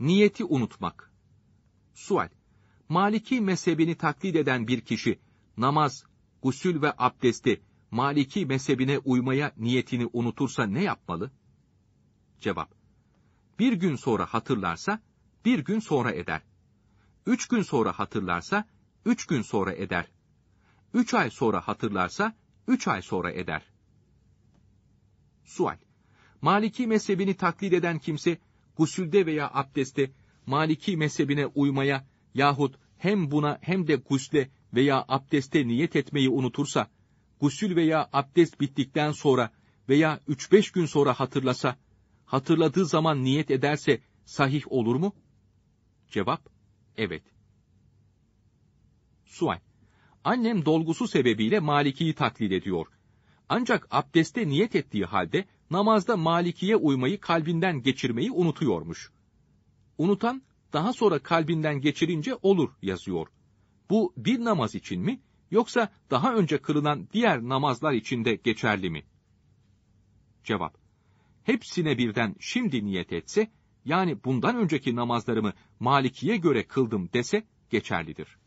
Niyeti unutmak. Sual. Maliki mezhebini taklit eden bir kişi namaz, gusül ve abdesti Maliki mezhebine uymaya niyetini unutursa ne yapmalı? Cevap. Bir gün sonra hatırlarsa bir gün sonra eder. Üç gün sonra hatırlarsa üç gün sonra eder. Üç ay sonra hatırlarsa üç ay sonra eder. Sual. Maliki mezhebini taklit eden kimse gusülde veya abdeste Maliki mezhebine uymaya yahut hem buna hem de gusle veya abdeste niyet etmeyi unutursa, gusül veya abdest bittikten sonra veya 3-5 gün sonra hatırlasa, hatırladığı zaman niyet ederse sahih olur mu? Cevap, evet. Sual, annem dolgusu sebebiyle Maliki'yi taklit ediyor. Ancak abdeste niyet ettiği halde namazda Maliki'ye uymayı kalbinden geçirmeyi unutuyormuş. Unutan daha sonra kalbinden geçirince olur yazıyor. Bu bir namaz için mi yoksa daha önce kılınan diğer namazlar için de geçerli mi? Cevap. Hepsine birden şimdi niyet etse yani bundan önceki namazlarımı Maliki'ye göre kıldım dese geçerlidir.